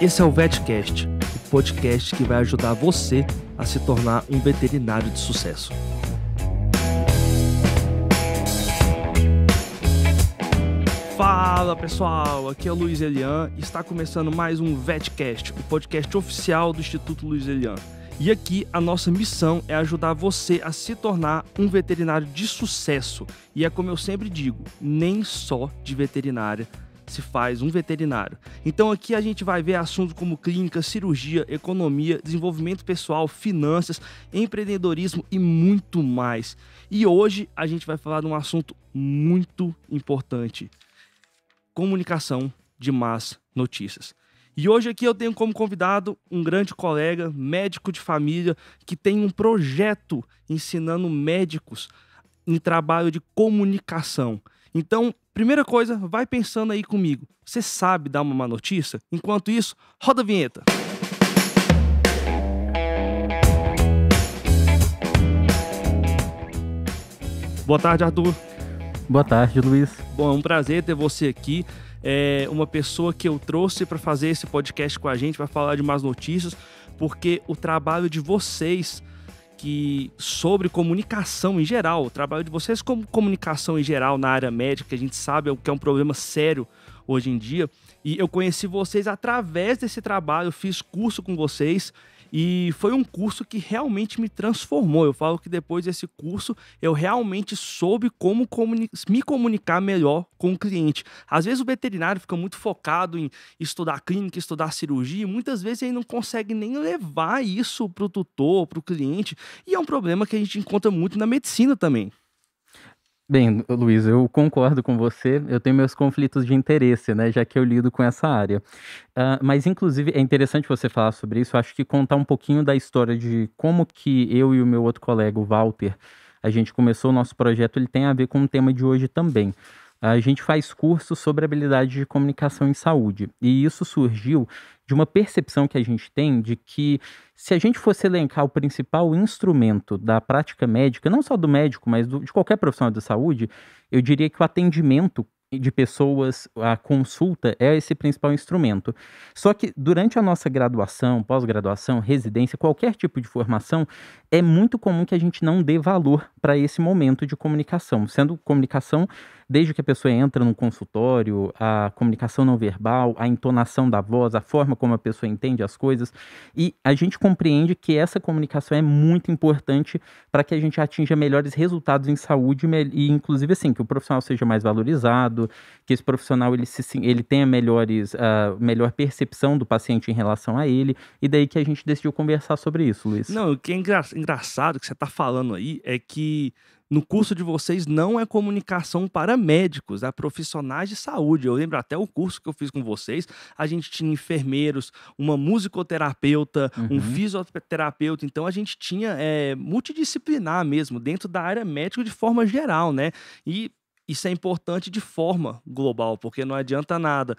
Esse é o VetCast, o podcast que vai ajudar você a se tornar um veterinário de sucesso. Fala pessoal, aqui é o Luiz Elian e está começando mais um VetCast, o podcast oficial do Instituto Luiz Elian. E aqui a nossa missão é ajudar você a se tornar um veterinário de sucesso. E é como eu sempre digo, nem só de veterinária se faz um veterinário. Então aqui a gente vai ver assuntos como clínica, cirurgia, economia, desenvolvimento pessoal, finanças, empreendedorismo e muito mais. E hoje a gente vai falar de um assunto muito importante: comunicação de más notícias. E hoje aqui eu tenho como convidado um grande colega, médico de família, que tem um projeto ensinando médicos em trabalho de comunicação. Então, primeira coisa, vai pensando aí comigo. Você sabe dar uma má notícia? Enquanto isso, roda a vinheta. Boa tarde, Arthur. Boa tarde, Luiz. Bom, é um prazer ter você aqui. É uma pessoa que eu trouxe para fazer esse podcast com a gente, para falar de más notícias, porque o trabalho de vocês que sobre comunicação em geral, o trabalho de vocês como comunicação em geral na área médica, a gente sabe é que é um problema sério hoje em dia. E eu conheci vocês através desse trabalho, fiz curso com vocês e foi um curso que realmente me transformou. Eu falo que depois desse curso eu realmente soube como comuni me comunicar melhor com o cliente. Às vezes o veterinário fica muito focado em estudar clínica, estudar cirurgia, e muitas vezes ele não consegue nem levar isso para o tutor, para o cliente, e é um problema que a gente encontra muito na medicina também. Bem, Luiz, eu concordo com você. Eu tenho meus conflitos de interesse, né? Já que eu lido com essa área. Uh, mas, inclusive, é interessante você falar sobre isso. Eu acho que contar um pouquinho da história de como que eu e o meu outro colega, o Walter, a gente começou o nosso projeto, ele tem a ver com o tema de hoje também a gente faz cursos sobre habilidades de comunicação em saúde. E isso surgiu de uma percepção que a gente tem de que se a gente fosse elencar o principal instrumento da prática médica, não só do médico, mas do, de qualquer profissional da saúde, eu diria que o atendimento de pessoas, a consulta é esse principal instrumento. Só que durante a nossa graduação, pós-graduação, residência, qualquer tipo de formação, é muito comum que a gente não dê valor para esse momento de comunicação, sendo comunicação desde que a pessoa entra no consultório, a comunicação não verbal, a entonação da voz, a forma como a pessoa entende as coisas, e a gente compreende que essa comunicação é muito importante para que a gente atinja melhores resultados em saúde e inclusive assim, que o profissional seja mais valorizado, que esse profissional ele se ele tenha melhores uh, melhor percepção do paciente em relação a ele, e daí que a gente decidiu conversar sobre isso, Luiz. Não, que é engraçado engraçado que você está falando aí é que no curso de vocês não é comunicação para médicos, é profissionais de saúde. Eu lembro até o curso que eu fiz com vocês, a gente tinha enfermeiros, uma musicoterapeuta, uhum. um fisioterapeuta, então a gente tinha é, multidisciplinar mesmo, dentro da área médica de forma geral, né? E isso é importante de forma global, porque não adianta nada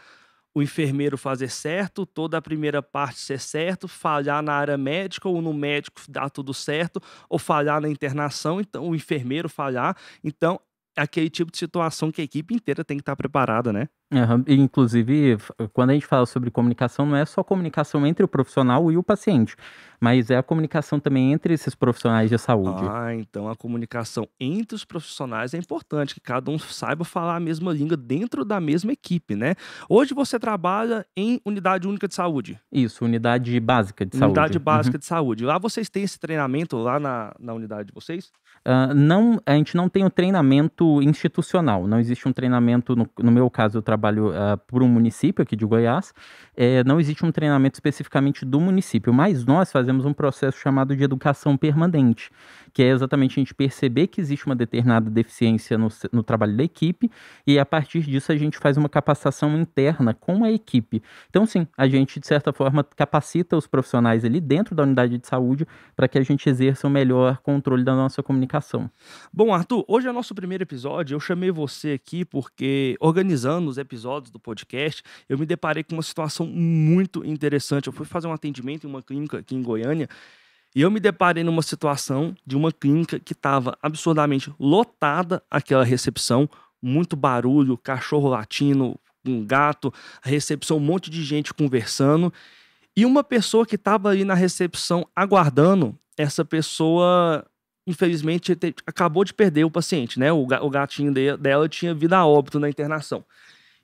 o enfermeiro fazer certo, toda a primeira parte ser certo, falhar na área médica ou no médico dar tudo certo, ou falhar na internação, então o enfermeiro falhar. Então aquele tipo de situação que a equipe inteira tem que estar tá preparada, né? Uhum. Inclusive, quando a gente fala sobre comunicação, não é só comunicação entre o profissional e o paciente, mas é a comunicação também entre esses profissionais de saúde. Ah, então a comunicação entre os profissionais é importante, que cada um saiba falar a mesma língua dentro da mesma equipe, né? Hoje você trabalha em unidade única de saúde. Isso, unidade básica de unidade saúde. Unidade básica uhum. de saúde. Lá vocês têm esse treinamento lá na, na unidade de vocês? Ah, não, a gente não tem o um treinamento institucional, não existe um treinamento, no, no meu caso eu trabalho uh, um município aqui de Goiás, é, não existe um treinamento especificamente do município, mas nós fazemos um processo chamado de educação permanente, que é exatamente a gente perceber que existe uma determinada deficiência no, no trabalho da equipe e a partir disso a gente faz uma capacitação interna com a equipe. Então, sim, a gente, de certa forma, capacita os profissionais ali dentro da unidade de saúde para que a gente exerça o um melhor controle da nossa comunicação. Bom, Arthur, hoje é nosso primeiro episódio. Eu chamei você aqui porque, organizando os episódios do podcast, eu me deparei com uma situação muito interessante. Eu fui fazer um atendimento em uma clínica aqui em Goiânia e eu me deparei numa situação de uma clínica que estava absurdamente lotada aquela recepção, muito barulho, cachorro latindo, um gato, a recepção, um monte de gente conversando. E uma pessoa que estava ali na recepção aguardando, essa pessoa, infelizmente, acabou de perder o paciente, né? O, o gatinho dela tinha vida a óbito na internação.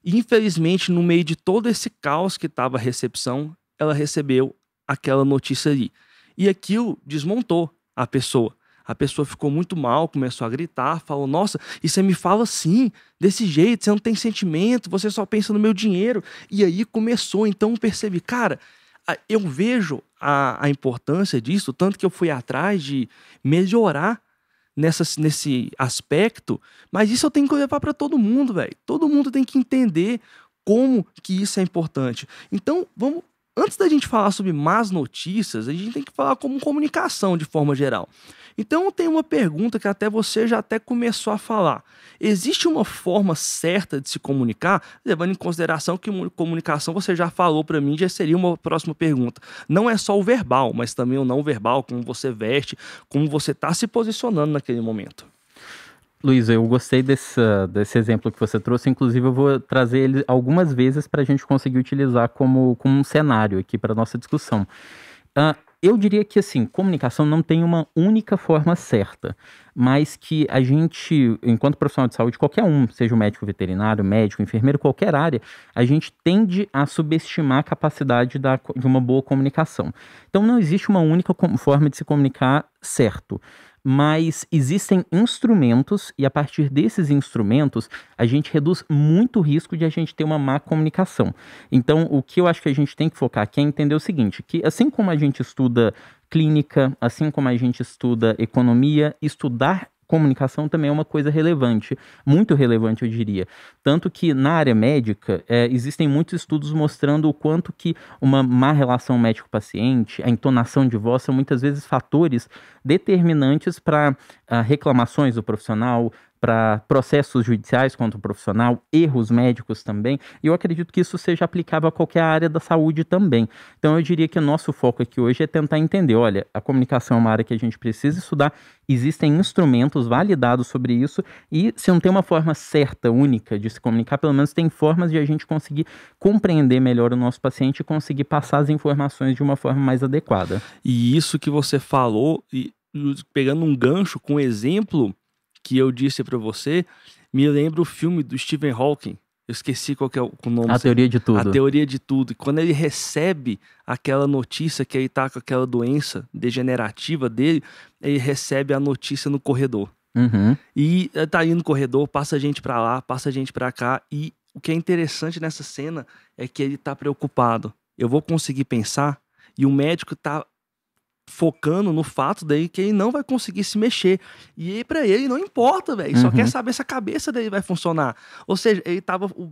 E, infelizmente, no meio de todo esse caos que estava a recepção, ela recebeu aquela notícia ali. E aquilo desmontou a pessoa. A pessoa ficou muito mal, começou a gritar, falou: Nossa, e você me fala assim, desse jeito, você não tem sentimento, você só pensa no meu dinheiro. E aí começou, então eu percebi, cara, eu vejo a, a importância disso, tanto que eu fui atrás de melhorar nessa, nesse aspecto, mas isso eu tenho que levar para todo mundo, velho. Todo mundo tem que entender como que isso é importante. Então, vamos antes da gente falar sobre más notícias, a gente tem que falar como comunicação de forma geral. Então tem uma pergunta que até você já até começou a falar. Existe uma forma certa de se comunicar, levando em consideração que comunicação você já falou para mim, já seria uma próxima pergunta. Não é só o verbal, mas também o não verbal, como você veste, como você está se posicionando naquele momento. Luísa, eu gostei desse, desse exemplo que você trouxe. Inclusive, eu vou trazer ele algumas vezes para a gente conseguir utilizar como, como um cenário aqui para nossa discussão. Uh, eu diria que, assim, comunicação não tem uma única forma certa, mas que a gente, enquanto profissional de saúde, qualquer um, seja o médico veterinário, médico, enfermeiro, qualquer área, a gente tende a subestimar a capacidade da, de uma boa comunicação. Então, não existe uma única forma de se comunicar certo mas existem instrumentos e a partir desses instrumentos a gente reduz muito o risco de a gente ter uma má comunicação. Então, o que eu acho que a gente tem que focar aqui é entender o seguinte, que assim como a gente estuda clínica, assim como a gente estuda economia, estudar comunicação também é uma coisa relevante, muito relevante, eu diria. Tanto que na área médica é, existem muitos estudos mostrando o quanto que uma má relação médico-paciente, a entonação de voz são muitas vezes fatores determinantes para ah, reclamações do profissional, para processos judiciais contra o profissional, erros médicos também, e eu acredito que isso seja aplicável a qualquer área da saúde também. Então eu diria que o nosso foco aqui hoje é tentar entender, olha, a comunicação é uma área que a gente precisa estudar, existem instrumentos validados sobre isso, e se não tem uma forma certa, única de se comunicar, pelo menos tem formas de a gente conseguir compreender melhor o nosso paciente e conseguir passar as informações de uma forma mais adequada. E isso que você falou, e pegando um gancho com exemplo que eu disse para você me lembra o filme do Stephen Hawking. Eu esqueci qual que é o nome. A teoria de tudo. A teoria de tudo. E quando ele recebe aquela notícia que ele tá com aquela doença degenerativa dele, ele recebe a notícia no corredor. Uhum. E eh, tá indo no corredor, passa gente para lá, passa gente para cá. E o que é interessante nessa cena é que ele tá preocupado. Eu vou conseguir pensar? E o médico tá focando no fato daí que ele não vai conseguir se mexer. E para ele não importa, velho. Uhum. Só quer saber se a cabeça dele vai funcionar. Ou seja, ele tava o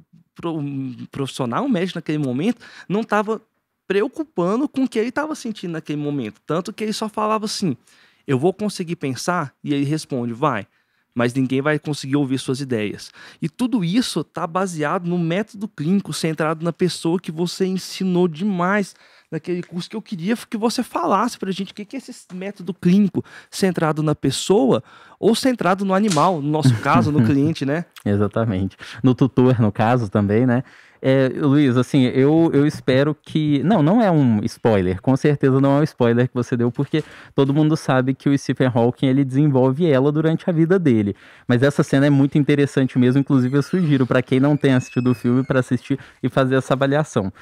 profissional, o médico naquele momento, não tava preocupando com o que ele tava sentindo naquele momento, tanto que ele só falava assim: "Eu vou conseguir pensar?" E ele responde: "Vai." Mas ninguém vai conseguir ouvir suas ideias. E tudo isso está baseado no método clínico centrado na pessoa que você ensinou demais naquele curso que eu queria que você falasse para a gente o que, que é esse método clínico centrado na pessoa ou centrado no animal, no nosso caso, no cliente, né? Exatamente. No tutor, no caso também, né? É, Luiz, assim, eu, eu espero que. Não, não é um spoiler. Com certeza não é um spoiler que você deu, porque todo mundo sabe que o Stephen Hawking ele desenvolve ela durante a vida dele. Mas essa cena é muito interessante mesmo. Inclusive, eu sugiro para quem não tem assistido o filme para assistir e fazer essa avaliação.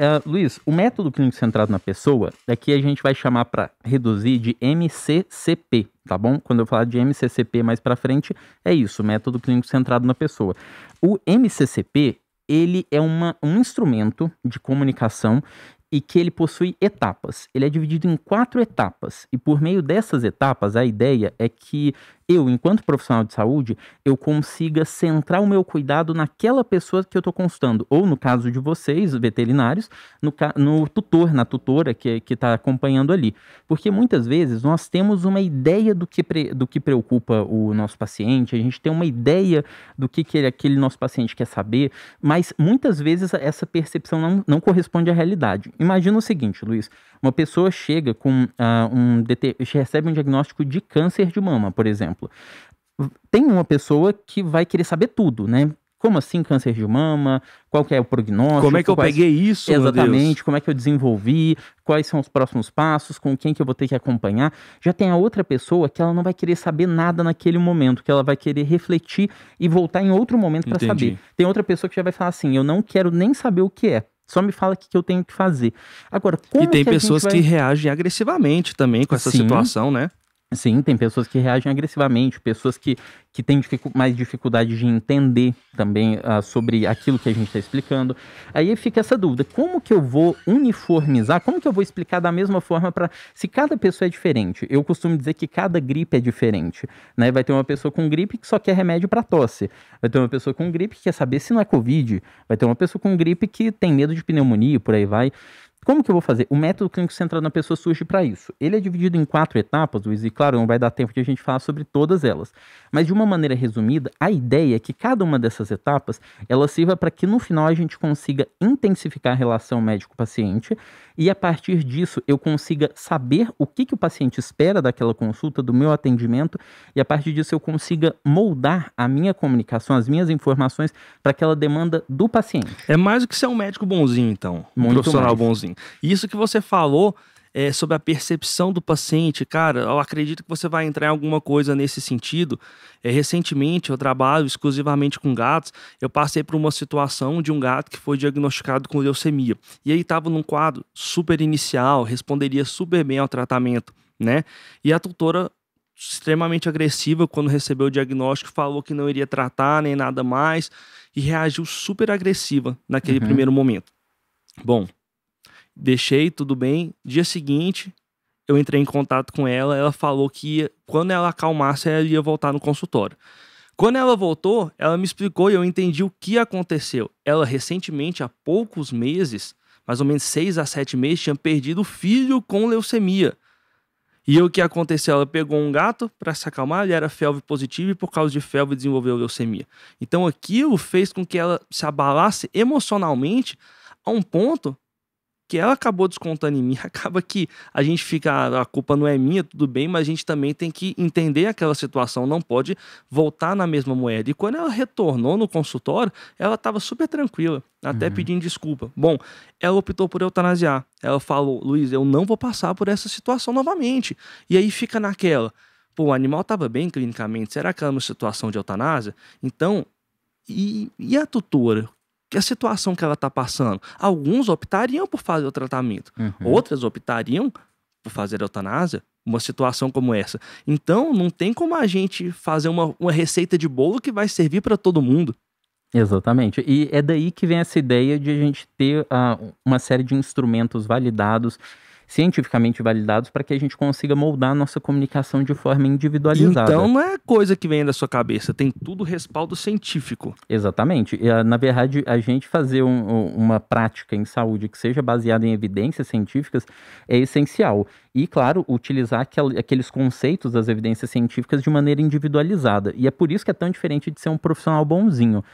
Uh, Luiz, o método clínico centrado na pessoa, daqui a gente vai chamar para reduzir de MCCP, tá bom? Quando eu falar de MCCP mais para frente, é isso, método clínico centrado na pessoa. O MCCP, ele é uma, um instrumento de comunicação e que ele possui etapas. Ele é dividido em quatro etapas, e por meio dessas etapas, a ideia é que eu, enquanto profissional de saúde, eu consiga centrar o meu cuidado naquela pessoa que eu estou consultando, ou no caso de vocês, veterinários, no, no tutor, na tutora que está acompanhando ali. Porque muitas vezes nós temos uma ideia do que, pre, do que preocupa o nosso paciente, a gente tem uma ideia do que, que aquele nosso paciente quer saber, mas muitas vezes essa percepção não, não corresponde à realidade. Imagina o seguinte, Luiz, uma pessoa chega com uh, um recebe um diagnóstico de câncer de mama, por exemplo. Tem uma pessoa que vai querer saber tudo, né? Como assim câncer de mama? Qual que é o prognóstico? Como é que eu quais... peguei isso? Exatamente. Como é que eu desenvolvi? Quais são os próximos passos? Com quem que eu vou ter que acompanhar? Já tem a outra pessoa que ela não vai querer saber nada naquele momento, que ela vai querer refletir e voltar em outro momento para saber. Tem outra pessoa que já vai falar assim: eu não quero nem saber o que é só me fala o que, que eu tenho que fazer. Agora, como E tem que pessoas vai... que reagem agressivamente também com essa Sim. situação, né? Sim, tem pessoas que reagem agressivamente, pessoas que, que têm dificu mais dificuldade de entender também uh, sobre aquilo que a gente está explicando. Aí fica essa dúvida: como que eu vou uniformizar? Como que eu vou explicar da mesma forma para. Se cada pessoa é diferente, eu costumo dizer que cada gripe é diferente. Né? Vai ter uma pessoa com gripe que só quer remédio para tosse, vai ter uma pessoa com gripe que quer saber se não é Covid, vai ter uma pessoa com gripe que tem medo de pneumonia, por aí vai. Como que eu vou fazer? O método clínico centrado na pessoa surge para isso. Ele é dividido em quatro etapas, Luiz, e claro, não vai dar tempo de a gente falar sobre todas elas. Mas de uma maneira resumida, a ideia é que cada uma dessas etapas, ela sirva para que no final a gente consiga intensificar a relação médico-paciente e a partir disso eu consiga saber o que, que o paciente espera daquela consulta, do meu atendimento, e a partir disso eu consiga moldar a minha comunicação, as minhas informações para aquela demanda do paciente. É mais do que ser um médico bonzinho, então. Muito um profissional mais. bonzinho assim. isso que você falou é, sobre a percepção do paciente, cara, eu acredito que você vai entrar em alguma coisa nesse sentido. É, recentemente, eu trabalho exclusivamente com gatos. Eu passei por uma situação de um gato que foi diagnosticado com leucemia. E ele estava num quadro super inicial, responderia super bem ao tratamento, né? E a tutora extremamente agressiva quando recebeu o diagnóstico, falou que não iria tratar nem nada mais e reagiu super agressiva naquele uhum. primeiro momento. Bom, Deixei, tudo bem. Dia seguinte, eu entrei em contato com ela. Ela falou que quando ela acalmasse, ela ia voltar no consultório. Quando ela voltou, ela me explicou e eu entendi o que aconteceu. Ela recentemente, há poucos meses, mais ou menos seis a sete meses, tinha perdido o filho com leucemia. E o que aconteceu? Ela pegou um gato para se acalmar, ele era felve positivo e por causa de felve desenvolveu leucemia. Então aquilo fez com que ela se abalasse emocionalmente a um ponto que ela acabou descontando em mim, acaba que a gente fica, ah, a culpa não é minha, tudo bem, mas a gente também tem que entender aquela situação, não pode voltar na mesma moeda. E quando ela retornou no consultório, ela estava super tranquila, até uhum. pedindo desculpa. Bom, ela optou por eutanasiar. Ela falou, Luiz, eu não vou passar por essa situação novamente. E aí fica naquela. Pô, o animal estava bem clinicamente, será que ela é uma situação de eutanásia? Então, e, e, a tutora? a situação que ela está passando. Alguns optariam por fazer o tratamento, uhum. outras optariam por fazer a eutanásia, uma situação como essa. Então, não tem como a gente fazer uma, uma receita de bolo que vai servir para todo mundo. Exatamente. E é daí que vem essa ideia de a gente ter uh, uma série de instrumentos validados cientificamente validados para que a gente consiga moldar a nossa comunicação de forma individualizada. Então não é coisa que vem da sua cabeça, tem tudo respaldo científico. Exatamente. Ah, na verdade, a gente fazer um, uma prática em saúde que seja baseada em evidências científicas é essencial. E, claro, utilizar aqueles conceitos das evidências científicas de maneira individualizada. E é por isso que é tão diferente de ser um profissional bonzinho.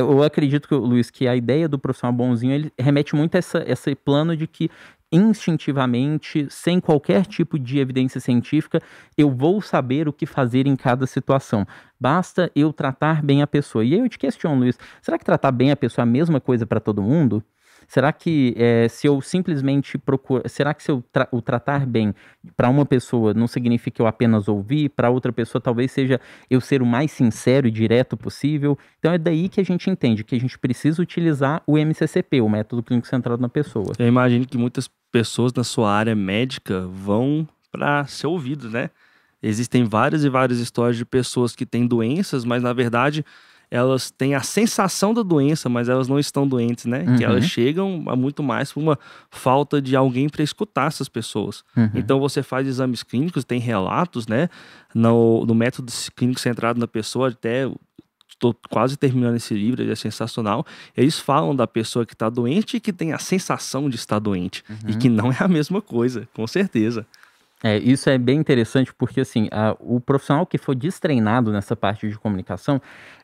Eu acredito, que, Luiz, que a ideia do profissional bonzinho ele remete muito a essa, esse plano de que instintivamente, sem qualquer tipo de evidência científica, eu vou saber o que fazer em cada situação. Basta eu tratar bem a pessoa. E aí eu te questiono, Luiz, será que tratar bem a pessoa é a mesma coisa para todo mundo? Será que é, se eu simplesmente procurar, será que se eu tra o tratar bem para uma pessoa não significa eu apenas ouvir, para outra pessoa talvez seja eu ser o mais sincero e direto possível? Então é daí que a gente entende que a gente precisa utilizar o MCCP, o método clínico centrado na pessoa. Eu imagino que muitas pessoas na sua área médica vão para ser ouvidos, né? Existem várias e várias histórias de pessoas que têm doenças, mas na verdade elas têm a sensação da doença, mas elas não estão doentes, né? Uhum. Que elas uhum. chegam a muito mais por uma falta de alguém para escutar essas pessoas. Uhum. Então você faz exames clínicos, tem relatos, né? No, no método clínico centrado na pessoa, até estou quase terminando esse livro, ele é sensacional. Eles falam da pessoa que está doente e que tem a sensação de estar doente. Uhum. E que não é a mesma coisa, com certeza. É, isso é bem interessante porque, assim, a, o profissional que foi destreinado nessa parte de comunicação,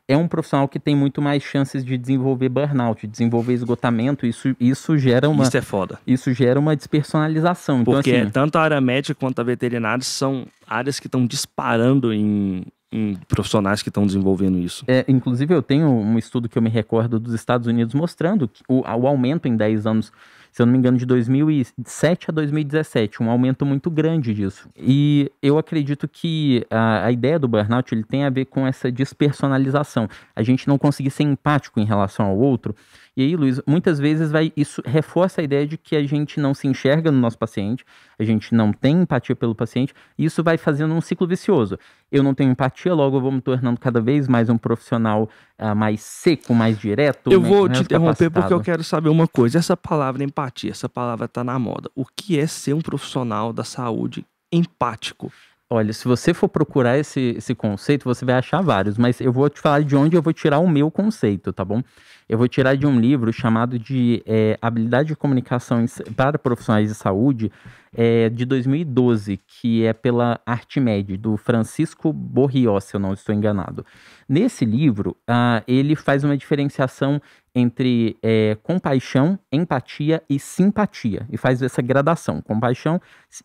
é um profissional que tem muito mais chances de desenvolver burnout, de desenvolver esgotamento. Isso, isso gera uma. Isso é foda. Isso gera uma despersonalização. Então, Porque assim, tanto a área médica quanto a veterinária são áreas que estão disparando em, em profissionais que estão desenvolvendo isso. É, inclusive, eu tenho um estudo que eu me recordo dos Estados Unidos mostrando o, o aumento em 10 anos se eu não me engano, de 2007 a 2017, um aumento muito grande disso. E eu acredito que a, a ideia do burnout ele tem a ver com essa despersonalização. A gente não conseguir ser empático em relação ao outro e aí, Luiz, muitas vezes vai isso reforça a ideia de que a gente não se enxerga no nosso paciente, a gente não tem empatia pelo paciente, e isso vai fazendo um ciclo vicioso. Eu não tenho empatia, logo eu vou me tornando cada vez mais um profissional uh, mais seco, mais direto. Eu né, vou te interromper porque eu quero saber uma coisa. Essa palavra empatia, essa palavra está na moda. O que é ser um profissional da saúde empático? Olha, se você for procurar esse, esse conceito, você vai achar vários, mas eu vou te falar de onde eu vou tirar o meu conceito, tá bom? Eu vou tirar de um livro chamado de é, Habilidade de Comunicação para Profissionais de Saúde, é, de 2012, que é pela Artmed do Francisco Borrió, se eu não estou enganado. Nesse livro, ah, ele faz uma diferenciação entre é, compaixão, empatia e simpatia. E faz essa gradação: compaixão,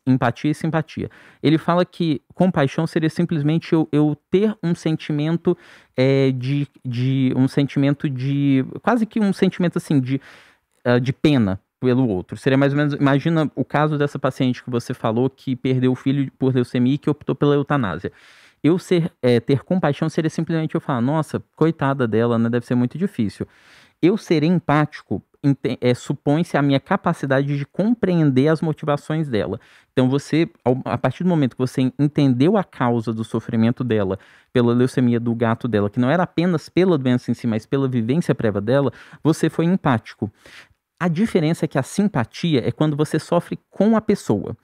empatia e simpatia. Ele fala que compaixão seria simplesmente eu, eu ter um sentimento é, de, de. um sentimento de. quase que um sentimento assim de, ah, de pena pelo outro. Seria mais ou menos. Imagina o caso dessa paciente que você falou que perdeu o filho por leucemia e que optou pela eutanásia eu ser, é, ter compaixão seria simplesmente eu falar, nossa, coitada dela, né? Deve ser muito difícil eu serei empático é, supõe-se a minha capacidade de compreender as motivações dela. Então, você, a partir do momento que você entendeu a causa do sofrimento dela, pela leucemia do gato dela, que não era apenas pela doença em si, mas pela vivência prévia dela, você foi empático. A diferença é que a simpatia é quando você sofre com a pessoa.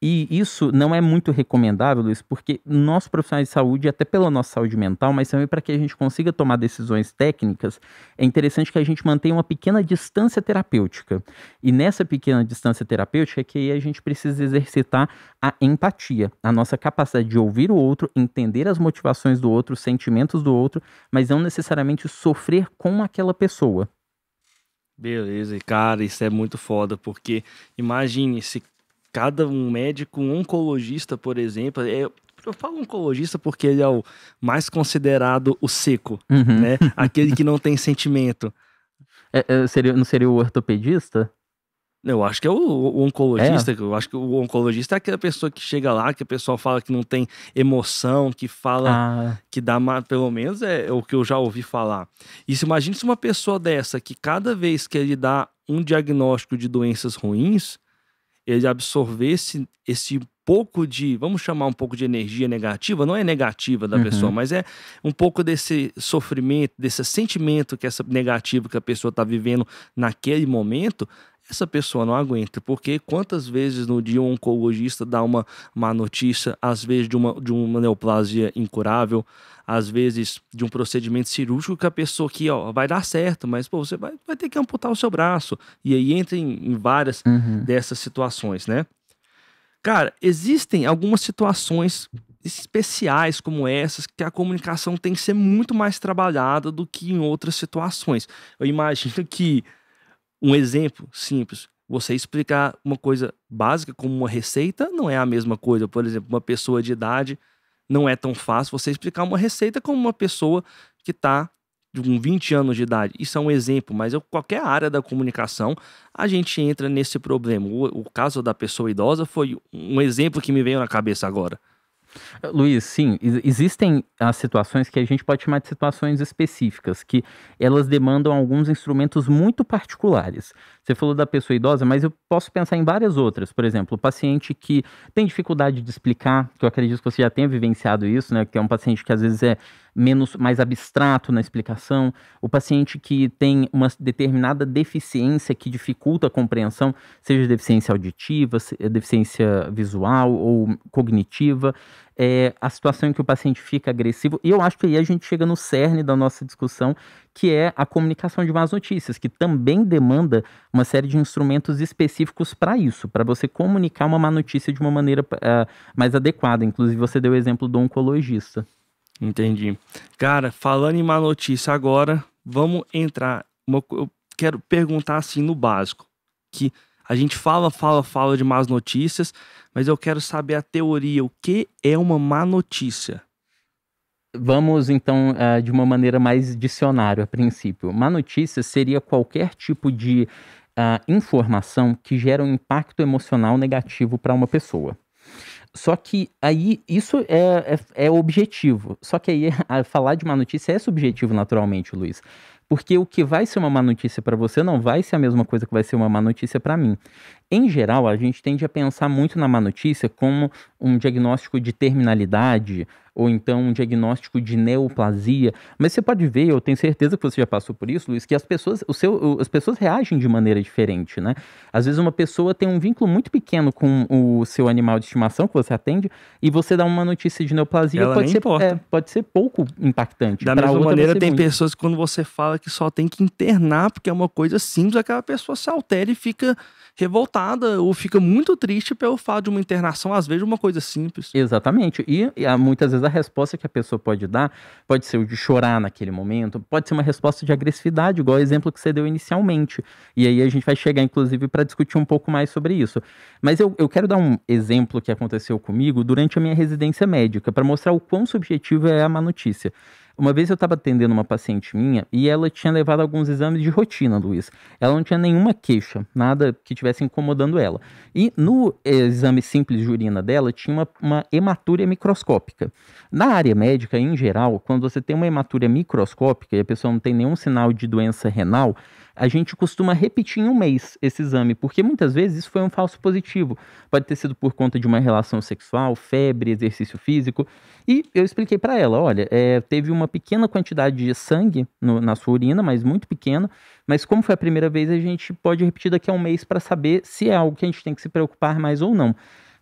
E isso não é muito recomendável, Luiz, porque nós profissionais de saúde, até pela nossa saúde mental, mas também para que a gente consiga tomar decisões técnicas, é interessante que a gente mantenha uma pequena distância terapêutica. E nessa pequena distância terapêutica é que a gente precisa exercitar a empatia, a nossa capacidade de ouvir o outro, entender as motivações do outro, os sentimentos do outro, mas não necessariamente sofrer com aquela pessoa. Beleza, e cara, isso é muito foda, porque imagine se cada um médico, um oncologista, por exemplo, é, eu falo oncologista porque ele é o mais considerado o seco, uhum. né? Aquele que não tem sentimento. É, é, seria, não seria o ortopedista? Eu acho que é o, o oncologista. É. Eu acho que o oncologista é aquela pessoa que chega lá, que o pessoal fala que não tem emoção, que fala ah. que dá mal. Pelo menos é, é o que eu já ouvi falar. E se imagina se uma pessoa dessa, que cada vez que ele dá um diagnóstico de doenças ruins, ele absorvesse esse pouco de, vamos chamar um pouco de energia negativa, não é negativa da uhum. pessoa, mas é um pouco desse sofrimento, desse sentimento que essa negativa que a pessoa está vivendo naquele momento, essa pessoa não aguenta, porque quantas vezes no dia um oncologista dá uma má notícia, às vezes de uma, de uma neoplasia incurável, às vezes de um procedimento cirúrgico que a pessoa aqui, ó, vai dar certo, mas pô, você vai, vai ter que amputar o seu braço. E aí entra em, em várias uhum. dessas situações, né? Cara, existem algumas situações especiais como essas que a comunicação tem que ser muito mais trabalhada do que em outras situações. Eu imagino que um exemplo simples: você explicar uma coisa básica como uma receita não é a mesma coisa. Por exemplo, uma pessoa de idade não é tão fácil você explicar uma receita como uma pessoa que está com 20 anos de idade. Isso é um exemplo, mas eu, qualquer área da comunicação a gente entra nesse problema. O, o caso da pessoa idosa foi um exemplo que me veio na cabeça agora. Luiz, sim, existem as ah, situações que a gente pode chamar de situações específicas, que elas demandam alguns instrumentos muito particulares. Você falou da pessoa idosa, mas eu posso pensar em várias outras. Por exemplo, o paciente que tem dificuldade de explicar, que eu acredito que você já tenha vivenciado isso, né? Que é um paciente que às vezes é menos mais abstrato na explicação, o paciente que tem uma determinada deficiência que dificulta a compreensão, seja deficiência auditiva, eh, deficiência visual ou cognitiva, é, a situação em que o paciente fica agressivo. E eu acho que aí a gente chega no cerne da nossa discussão, que é a comunicação de más notícias, que também demanda uma série de instrumentos específicos para isso, para você comunicar uma má notícia de uma maneira uh, mais adequada. Inclusive, você deu o exemplo do oncologista. Entendi. Cara, falando em má notícia agora, vamos entrar. Uma, eu quero perguntar assim no básico. Que a gente fala, fala, fala de más notícias, mas eu quero saber a teoria. O que é uma má notícia? Vamos então eh, de uma maneira mais dicionário a princípio. Má notícia seria qualquer tipo de ah, informação que gera um impacto emocional negativo para uma pessoa. Só que aí isso é, é, é objetivo. Só que aí a, falar de má notícia é subjetivo, naturalmente, Luiz. Porque o que vai ser uma má notícia para você não vai ser a mesma coisa que vai ser uma má notícia para mim. Em geral, a gente tende a pensar muito na má notícia como um diagnóstico de terminalidade, ou então um diagnóstico de neoplasia. Mas você pode ver, eu tenho certeza que você já passou por isso, Luiz, que as pessoas, o seu, as pessoas reagem de maneira diferente, né? Às vezes uma pessoa tem um vínculo muito pequeno com o seu animal de estimação que você atende e você dá uma notícia de neoplasia, Ela pode ser, é, pode ser pouco impactante. Da pra mesma maneira, tem muito. pessoas que quando você fala que só tem que internar, porque é uma coisa simples, aquela pessoa se altera e fica revoltada ou fica muito triste pelo fato de uma internação, às vezes, uma coisa simples. Exatamente. E, e ah, muitas vezes a resposta que a pessoa pode dar pode ser o de chorar naquele momento, pode ser uma resposta de agressividade, igual o exemplo que você deu inicialmente. E aí a gente vai chegar, inclusive, para discutir um pouco mais sobre isso. Mas eu, eu quero dar um exemplo que aconteceu comigo durante a minha residência médica, para mostrar o quão subjetivo é a má notícia. Uma vez eu estava atendendo uma paciente minha e ela tinha levado alguns exames de rotina, Luiz. Ela não tinha nenhuma queixa, nada que estivesse incomodando ela. E no eh, exame simples de urina dela tinha uma, uma hematúria microscópica. Na área médica, em geral, quando você tem uma hematúria microscópica e a pessoa não tem nenhum sinal de doença renal, a gente costuma repetir em um mês esse exame, porque muitas vezes isso foi um falso positivo. Pode ter sido por conta de uma relação sexual, febre, exercício físico. E eu expliquei para ela: olha, é, teve uma pequena quantidade de sangue no, na sua urina, mas muito pequena. Mas como foi a primeira vez, a gente pode repetir daqui a um mês para saber se é algo que a gente tem que se preocupar mais ou não.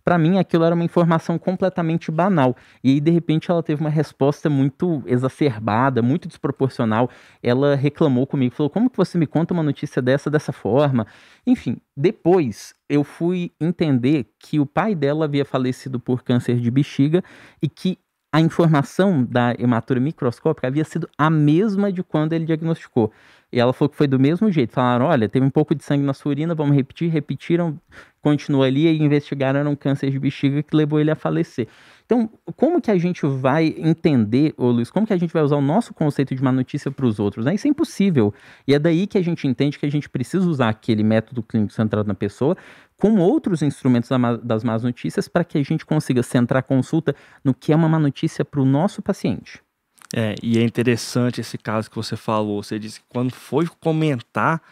Para mim, aquilo era uma informação completamente banal. E aí, de repente, ela teve uma resposta muito exacerbada, muito desproporcional. Ela reclamou comigo, falou: Como que você me conta uma notícia dessa dessa forma? Enfim, depois eu fui entender que o pai dela havia falecido por câncer de bexiga e que a informação da hematura microscópica havia sido a mesma de quando ele diagnosticou. E ela falou que foi do mesmo jeito. Falaram: olha, teve um pouco de sangue na sua urina, vamos repetir. Repetiram, continuou ali e investigaram um câncer de bexiga que levou ele a falecer. Então, como que a gente vai entender, ô Luiz, como que a gente vai usar o nosso conceito de má notícia para os outros? Né? Isso é impossível. E é daí que a gente entende que a gente precisa usar aquele método clínico centrado na pessoa com outros instrumentos das más notícias para que a gente consiga centrar a consulta no que é uma má notícia para o nosso paciente. É, e é interessante esse caso que você falou. Você disse que quando foi comentar,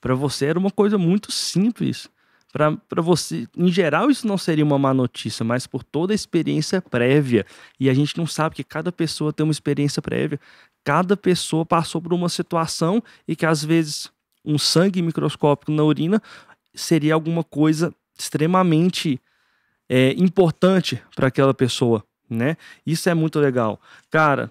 para você era uma coisa muito simples. Para você, em geral, isso não seria uma má notícia, mas por toda a experiência prévia. E a gente não sabe que cada pessoa tem uma experiência prévia. Cada pessoa passou por uma situação e que às vezes um sangue microscópico na urina seria alguma coisa extremamente é, importante para aquela pessoa, né? Isso é muito legal. Cara,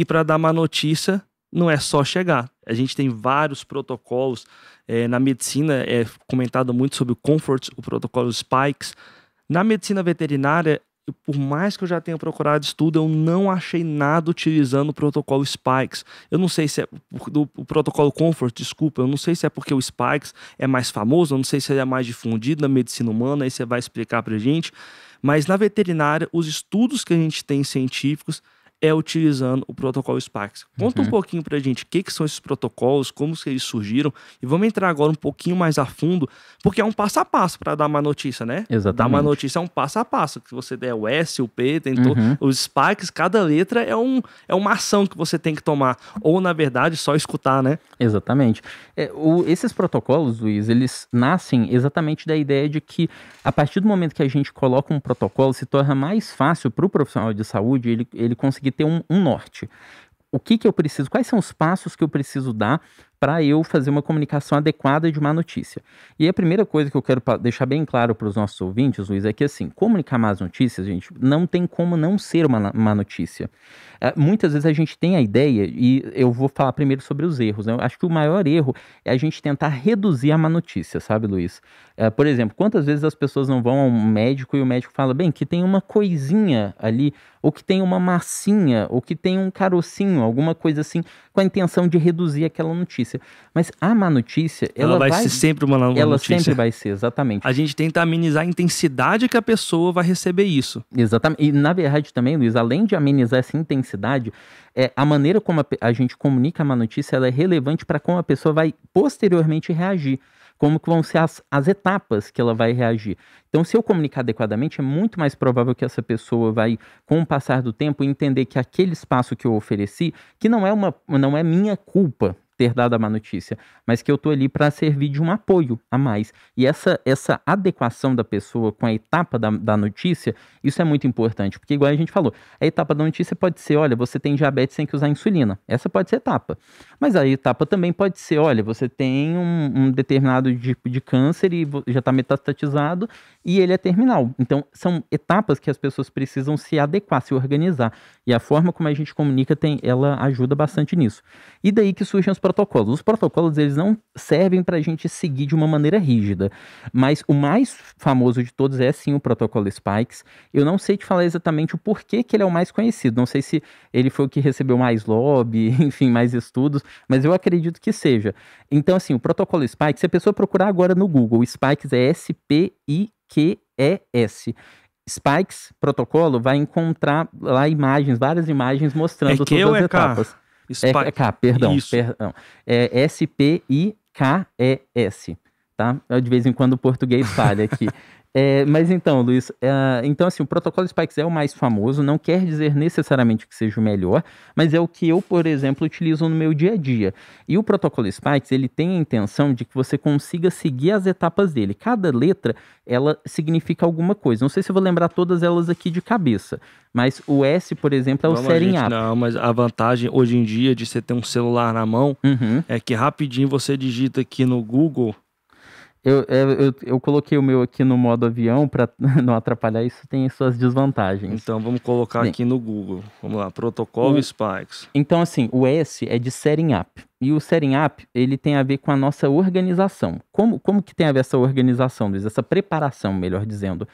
e para dar má notícia, não é só chegar. A gente tem vários protocolos. É, na medicina é comentado muito sobre o Comfort, o protocolo Spikes. Na medicina veterinária, por mais que eu já tenha procurado estudo, eu não achei nada utilizando o protocolo Spikes. Eu não sei se é do, o protocolo Comfort, desculpa, eu não sei se é porque o Spikes é mais famoso, eu não sei se ele é mais difundido na medicina humana, aí você vai explicar pra gente. Mas na veterinária, os estudos que a gente tem científicos é utilizando o protocolo SPAX. Conta uhum. um pouquinho para a gente o que, que, são esses protocolos, como que eles surgiram e vamos entrar agora um pouquinho mais a fundo, porque é um passo a passo para dar uma notícia, né? Exatamente. Dar uma notícia é um passo a passo, que você der o S, o P, tentou, uhum. os SPAX, cada letra é, um, é uma ação que você tem que tomar, ou na verdade só escutar, né? Exatamente. É, o, esses protocolos, Luiz, eles nascem exatamente da ideia de que a partir do momento que a gente coloca um protocolo, se torna mais fácil para o profissional de saúde ele, ele conseguir conseguir ter um, um norte. O que, que eu preciso? Quais são os passos que eu preciso dar para eu fazer uma comunicação adequada de uma notícia. E a primeira coisa que eu quero deixar bem claro para os nossos ouvintes, Luiz, é que assim, comunicar más notícias, gente, não tem como não ser uma má notícia. É, muitas vezes a gente tem a ideia, e eu vou falar primeiro sobre os erros, né? Eu acho que o maior erro é a gente tentar reduzir a má notícia, sabe, Luiz? É, por exemplo, quantas vezes as pessoas não vão a um médico e o médico fala, bem, que tem uma coisinha ali, ou que tem uma massinha, ou que tem um carocinho, alguma coisa assim, com a intenção de reduzir aquela notícia notícia. Mas a má notícia, ela, ela vai, vai, ser sempre uma, uma ela notícia. Ela sempre vai ser, exatamente. A gente tenta amenizar a intensidade que a pessoa vai receber isso. Exatamente. E na verdade também, Luiz, além de amenizar essa intensidade, é, a maneira como a, a gente comunica a má notícia, ela é relevante para como a pessoa vai posteriormente reagir como que vão ser as, as etapas que ela vai reagir. Então, se eu comunicar adequadamente, é muito mais provável que essa pessoa vai, com o passar do tempo, entender que aquele espaço que eu ofereci, que não é uma não é minha culpa, ter dado a má notícia, mas que eu estou ali para servir de um apoio a mais. E essa, essa adequação da pessoa com a etapa da, da notícia, isso é muito importante, porque igual a gente falou, a etapa da notícia pode ser, olha, você tem diabetes sem que usar insulina. Essa pode ser etapa. Mas a etapa também pode ser, olha, você tem um, um determinado tipo de câncer e já está metastatizado e ele é terminal. Então, são etapas que as pessoas precisam se adequar, se organizar. E a forma como a gente comunica tem, ela ajuda bastante nisso. E daí que surgem os protocolos. Os protocolos eles não servem para a gente seguir de uma maneira rígida, mas o mais famoso de todos é sim o protocolo Spikes. Eu não sei te falar exatamente o porquê que ele é o mais conhecido. Não sei se ele foi o que recebeu mais lobby, enfim, mais estudos, mas eu acredito que seja. Então assim, o protocolo Spikes, se a pessoa procurar agora no Google, Spikes é S P I Q E S. Spikes protocolo vai encontrar lá imagens, várias imagens mostrando é todas as é etapas. Spike. É, é K, perdão, Isso. perdão. É S-P-I-K-E-S tá? Eu, de vez em quando o português falha aqui. É, mas então, Luiz, é, então assim, o protocolo Spikes é o mais famoso, não quer dizer necessariamente que seja o melhor, mas é o que eu, por exemplo, utilizo no meu dia a dia. E o protocolo Spikes, ele tem a intenção de que você consiga seguir as etapas dele. Cada letra, ela significa alguma coisa. Não sei se eu vou lembrar todas elas aqui de cabeça, mas o S, por exemplo, é o não, A. Não, mas a vantagem hoje em dia de você ter um celular na mão uhum. é que rapidinho você digita aqui no Google eu, eu, é, eu, eu, coloquei o meu aqui no modo avião para não atrapalhar, isso tem suas desvantagens. Então vamos colocar Sim. aqui no Google. Vamos lá, protocolo o, Spikes. Então assim, o S é de setting up. E o setting up, ele tem a ver com a nossa organização. Como, como que tem a ver essa organização, Luiz? Essa preparação, melhor dizendo.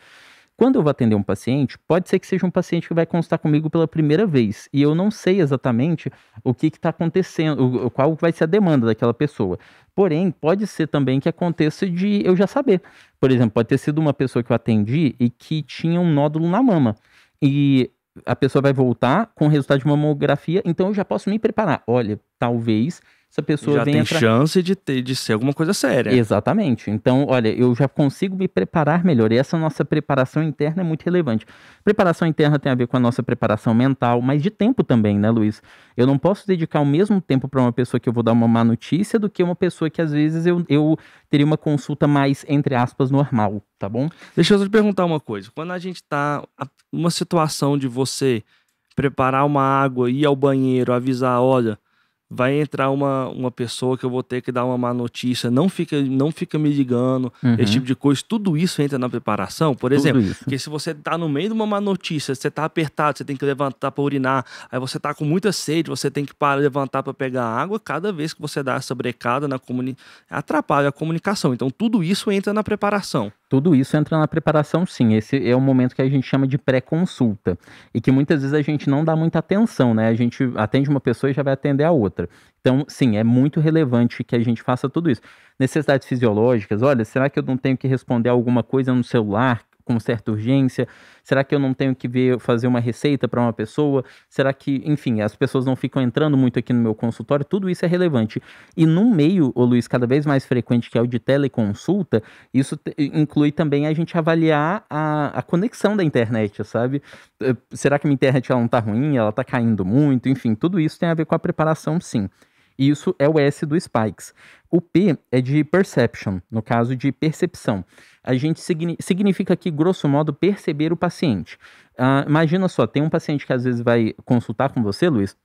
Quando eu vou atender um paciente, pode ser que seja um paciente que vai consultar comigo pela primeira vez e eu não sei exatamente o que está acontecendo, qual vai ser a demanda daquela pessoa. Porém, pode ser também que aconteça de eu já saber. Por exemplo, pode ter sido uma pessoa que eu atendi e que tinha um nódulo na mama. E a pessoa vai voltar com o resultado de uma mamografia, então eu já posso me preparar. Olha, talvez essa pessoa já vem tem entrar... chance de ter de ser alguma coisa séria. Exatamente. Então, olha, eu já consigo me preparar melhor. E essa nossa preparação interna é muito relevante. Preparação interna tem a ver com a nossa preparação mental, mas de tempo também, né, Luiz? Eu não posso dedicar o mesmo tempo para uma pessoa que eu vou dar uma má notícia do que uma pessoa que às vezes eu, eu teria uma consulta mais, entre aspas, normal, tá bom? Deixa eu te perguntar uma coisa. Quando a gente tá numa situação de você preparar uma água, ir ao banheiro, avisar, olha, vai entrar uma, uma pessoa que eu vou ter que dar uma má notícia, não fica, não fica me ligando, uhum. esse tipo de coisa. Tudo isso entra na preparação, por Tudo exemplo. Isso. Porque se você tá no meio de uma má notícia, você tá apertado, você tem que levantar para urinar, aí você tá com muita sede, você tem que parar, levantar para pegar água, cada vez que você dá essa brecada na comunicação, atrapalha a comunicação. Então tudo isso entra na preparação. Tudo isso entra na preparação, sim. Esse é o momento que a gente chama de pré-consulta e que muitas vezes a gente não dá muita atenção, né? A gente atende uma pessoa e já vai atender a outra. Então, sim, é muito relevante que a gente faça tudo isso. Necessidades fisiológicas, olha, será que eu não tenho que responder alguma coisa no celular com certa urgência? Será que eu não tenho que ver fazer uma receita para uma pessoa? Será que, enfim, as pessoas não ficam entrando muito aqui no meu consultório? Tudo isso é relevante. E num meio, o Luiz, cada vez mais frequente que é o de teleconsulta, isso inclui também a gente avaliar a, a conexão da internet, sabe? Eh, será que minha internet ela não está ruim? Ela está caindo muito? Enfim, tudo isso tem a ver com a preparação, sim. E isso é o S do Spikes. O P é de perception, no caso de percepção. A gente signi significa que, grosso modo, perceber o paciente. Uh, imagina só, tem um paciente que às vezes vai consultar com você, Luiz,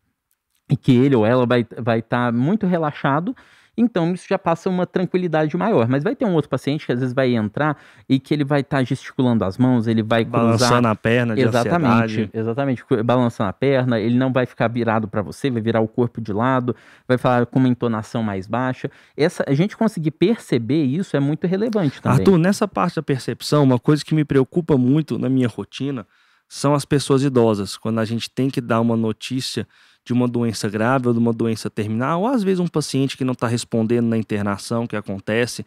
e que ele ou ela vai estar vai tá muito relaxado, então isso já passa uma tranquilidade maior. Mas vai ter um outro paciente que às vezes vai entrar e que ele vai estar tá gesticulando as mãos, ele vai balançando na a perna, de exatamente, ansiedade. exatamente, balançando a perna, ele não vai ficar virado para você, vai virar o corpo de lado, vai falar com uma entonação mais baixa. Essa a gente conseguir perceber isso é muito relevante também. Arthur, nessa parte da percepção, uma coisa que me preocupa muito na minha rotina são as pessoas idosas. Quando a gente tem que dar uma notícia de uma doença grave ou de uma doença terminal, ou às vezes um paciente que não está respondendo na internação que acontece.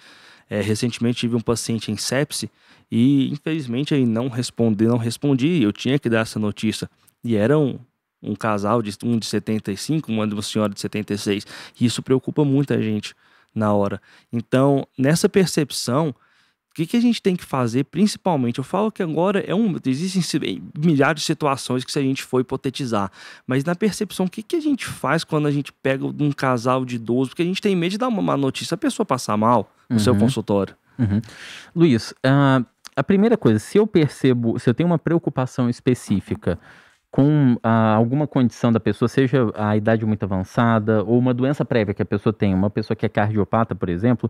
É, recentemente tive um paciente em sepse e infelizmente aí não respondi, não respondi, eu tinha que dar essa notícia. E era um, um casal, de, um de 75, uma de uma senhora de 76, e isso preocupa muita gente na hora. Então, nessa percepção, o que, que a gente tem que fazer, principalmente? Eu falo que agora é um. Existem eh, milhares de situações que se a gente for hipotetizar. Mas na percepção, o que, que a gente faz quando a gente pega um casal de idoso? Porque a gente tem medo de dar uma má notícia, a pessoa passar mal no uhum. seu consultório. Uhum. Luiz, uh, a primeira coisa, se eu percebo, se eu tenho uma preocupação específica com ah, alguma condição da pessoa, seja a idade muito avançada ou uma doença prévia que a pessoa tem, uma pessoa que é cardiopata, por exemplo,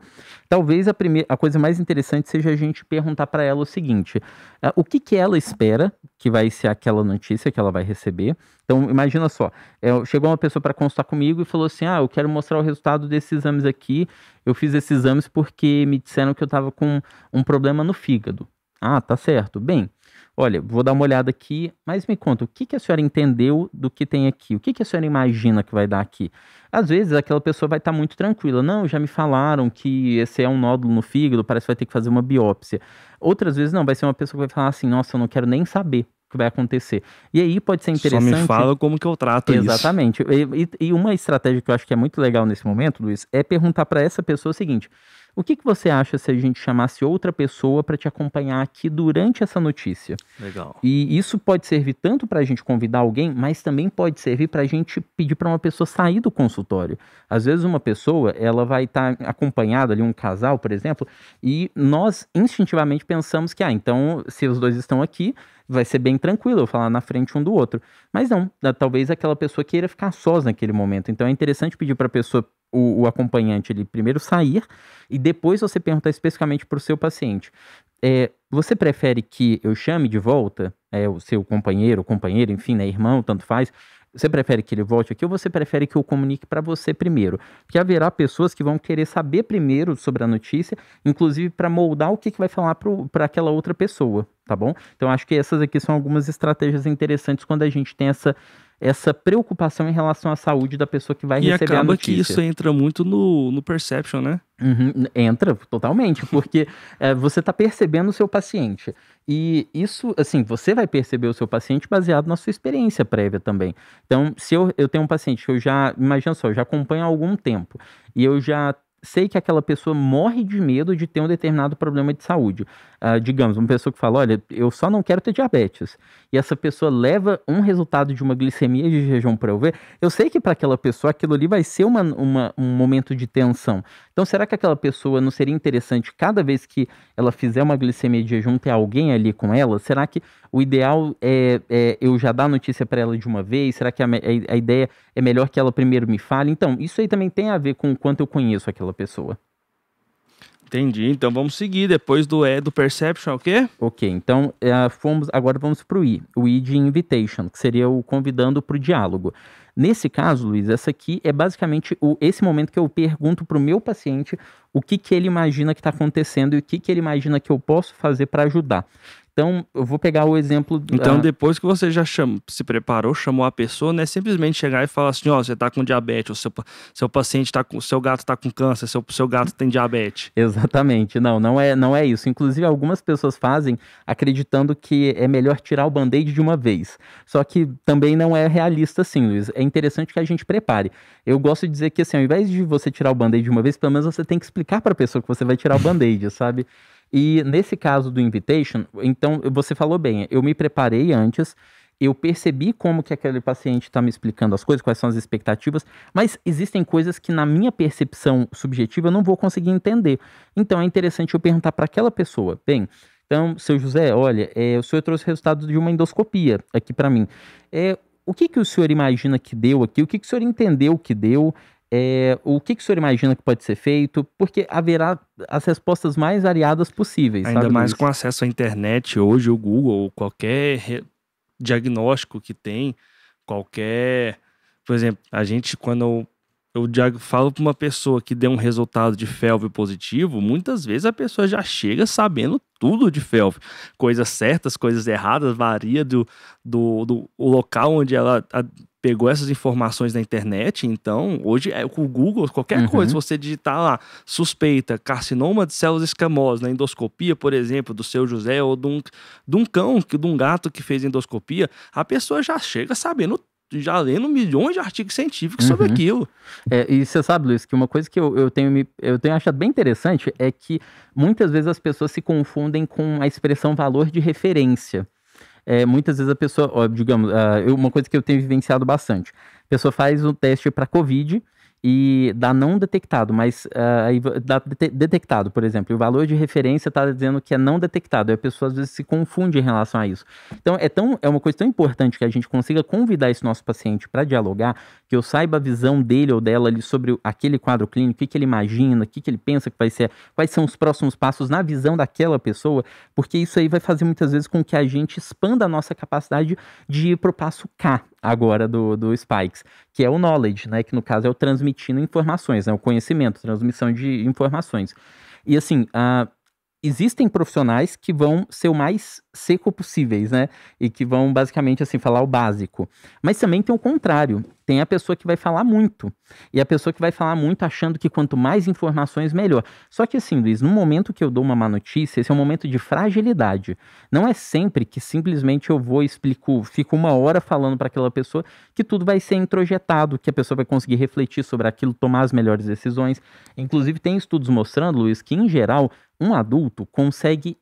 talvez a, primeira, a coisa mais interessante seja a gente perguntar para ela o seguinte: ah, o que, que ela espera que vai ser aquela notícia que ela vai receber? Então, imagina só: é, chegou uma pessoa para consultar comigo e falou assim: ah, eu quero mostrar o resultado desses exames aqui, eu fiz esses exames porque me disseram que eu estava com um problema no fígado. Ah, tá certo. Bem, olha, vou dar uma olhada aqui, mas me conta, o que, que a senhora entendeu do que tem aqui? O que, que a senhora imagina que vai dar aqui? Às vezes aquela pessoa vai estar tá muito tranquila. Não, já me falaram que esse é um nódulo no fígado, parece que vai ter que fazer uma biópsia. Outras vezes não, vai ser uma pessoa que vai falar assim, nossa, eu não quero nem saber o que vai acontecer. E aí pode ser interessante. Só me fala como que eu trato Exatamente. isso. Exatamente. e, uma estratégia que eu acho que é muito legal nesse momento, Luiz, é perguntar para essa pessoa o seguinte: o que, que você acha se a gente chamasse outra pessoa para te acompanhar aqui durante essa notícia? Legal. E isso pode servir tanto para a gente convidar alguém, mas também pode servir para a gente pedir para uma pessoa sair do consultório. Às vezes uma pessoa ela vai estar tá acompanhada ali um casal, por exemplo, e nós instintivamente pensamos que ah, então se os dois estão aqui vai ser bem tranquilo eu falar na frente um do outro. Mas não, talvez aquela pessoa queira ficar sós naquele momento. Então é interessante pedir para a pessoa o, o acompanhante ele primeiro sair e depois você perguntar especificamente para o seu paciente. É, você prefere que eu chame de volta é, o seu companheiro, companheiro enfim, né, irmão, tanto faz, você prefere que ele volte aqui ou você prefere que eu comunique para você primeiro? Porque haverá pessoas que vão querer saber primeiro sobre a notícia, inclusive para moldar o que, que vai falar para aquela outra pessoa, tá bom? Então acho que essas aqui são algumas estratégias interessantes quando a gente tem essa essa preocupação em relação à saúde da pessoa que vai e receber a notícia. E acaba que isso entra muito no, no perception, né? Uhum, entra totalmente, porque é, você está percebendo o seu paciente. E isso, assim, você vai perceber o seu paciente baseado na sua experiência prévia também. Então, se eu, eu tenho um paciente que eu já, imagina só, eu já acompanho há algum tempo e eu já sei que aquela pessoa morre de medo de ter um determinado problema de saúde. Uh, digamos, uma pessoa que fala, olha, eu só não quero ter diabetes. E essa pessoa leva um resultado de uma glicemia de jejum para eu ver. Eu sei que para aquela pessoa aquilo ali vai ser uma, uma, um momento de tensão. Então, será que aquela pessoa não seria interessante cada vez que ela fizer uma glicemia de jejum ter alguém ali com ela? Será que o ideal é, é eu já dar a notícia para ela de uma vez? Será que a, a, ideia é melhor que ela primeiro me fale? Então, isso aí também tem a ver com o quanto eu conheço aquela pessoa. Entendi. Então vamos seguir depois do E do Perception, ok? É o quê? Ok, então uh, fomos, agora vamos para o I, o I de Invitation, que seria o convidando para o diálogo. Nesse caso, Luiz, essa aqui é basicamente o, esse momento que eu pergunto para o meu paciente o que, que ele imagina que está acontecendo e o que, que ele imagina que eu posso fazer para ajudar. Então, eu vou pegar o exemplo. Da... Então, depois que você já chama, se preparou, chamou a pessoa, não é simplesmente chegar e falar assim: ó, oh, você tá com diabetes, ou seu, seu paciente tá com. seu gato tá com câncer, seu, seu gato tem diabetes. Exatamente. Não, não é, não é isso. Inclusive, algumas pessoas fazem acreditando que é melhor tirar o band-aid de uma vez. Só que também não é realista assim, Luiz. É interessante que a gente prepare. Eu gosto de dizer que, assim, ao invés de você tirar o band-aid de uma vez, pelo menos você tem que explicar pra pessoa que você vai tirar o band-aid, sabe? E nesse caso do invitation, então você falou bem, eu me preparei antes, eu percebi como que aquele paciente está me explicando as coisas, quais são as expectativas, mas existem coisas que na minha percepção subjetiva eu não vou conseguir entender. Então é interessante eu perguntar para aquela pessoa, bem, então, seu José, olha, é, o senhor trouxe resultado de uma endoscopia aqui para mim. É, o que, que o senhor imagina que deu aqui? O que, que o senhor entendeu que deu? É, o que, que o senhor imagina que pode ser feito? Porque haverá as respostas mais variadas possíveis. Ainda mais com acesso à internet hoje, o Google, qualquer diagnóstico que tem, qualquer. Por exemplo, a gente, quando eu falo para uma pessoa que deu um resultado de FELV positivo, muitas vezes a pessoa já chega sabendo tudo de FELV. Coisas certas, coisas erradas, varia do, do, do local onde ela a, pegou essas informações na internet. Então, hoje, é, com o Google, qualquer uhum. coisa, você digitar lá, suspeita, carcinoma de células escamosas, na endoscopia, por exemplo, do seu José ou de um, de um cão, de um gato que fez endoscopia, a pessoa já chega sabendo já lendo milhões de artigos científicos uhum. sobre aquilo. É, e você sabe, Luiz, que uma coisa que eu, eu, tenho, eu tenho achado bem interessante é que muitas vezes as pessoas se confundem com a expressão valor de referência. É, muitas vezes a pessoa, ó, digamos, uh, uma coisa que eu tenho vivenciado bastante. A pessoa faz um teste para Covid e dá não detectado, mas uh, dá det detectado, por exemplo, e o valor de referência está dizendo que é não detectado, e a pessoa às vezes se confunde em relação a isso. Então é, tão, é uma coisa tão importante que a gente consiga convidar esse nosso paciente para dialogar, que eu saiba a visão dele ou dela ali sobre aquele quadro clínico, o que, que ele imagina, o que, que ele pensa que vai ser, quais são os próximos passos na visão daquela pessoa, porque isso aí vai fazer muitas vezes com que a gente expanda a nossa capacidade de ir para o passo K, agora do, do Spikes, que é o knowledge, né? Que no caso é o transmitindo informações, né? O conhecimento, transmissão de informações. E assim, uh, existem profissionais que vão ser o mais seco possíveis, né? E que vão basicamente assim falar o básico. Mas também tem o contrário. Tem a pessoa que vai falar muito. E a pessoa que vai falar muito achando que quanto mais informações, melhor. Só que assim, Luiz, no momento que eu dou uma má notícia, esse é um momento de fragilidade. Não é sempre que simplesmente eu vou explico, fico uma hora falando para aquela pessoa que tudo vai ser introjetado, que a pessoa vai conseguir refletir sobre aquilo, tomar as melhores decisões. Inclusive tem estudos mostrando, Luiz, que em geral um adulto consegue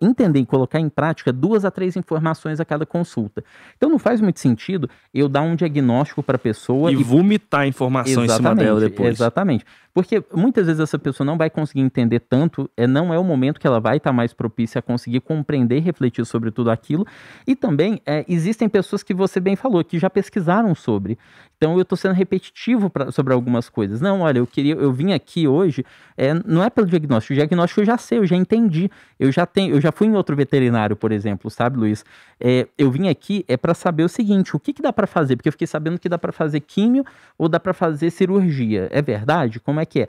entender e colocar em prática duas a três informações a cada consulta. Então não faz muito sentido eu dar um diagnóstico para a pessoa e, e, vomitar informação exatamente, em cima dela depois. Exatamente. Porque muitas vezes essa pessoa não vai conseguir entender tanto, é, não é o momento que ela vai estar tá mais propícia a conseguir compreender e refletir sobre tudo aquilo. E também é, existem pessoas que você bem falou, que já pesquisaram sobre. Então eu estou sendo repetitivo pra, sobre algumas coisas. Não, olha, eu queria, eu vim aqui hoje, é, não é pelo diagnóstico, o diagnóstico eu já sei, eu já entendi. Eu já tenho, eu já fui em outro veterinário, por exemplo, sabe, Luiz? É, eu vim aqui é para saber o seguinte: o que, que dá para fazer? Porque eu fiquei sabendo que dá para fazer químio ou dá para fazer cirurgia. É verdade? Como como é que é.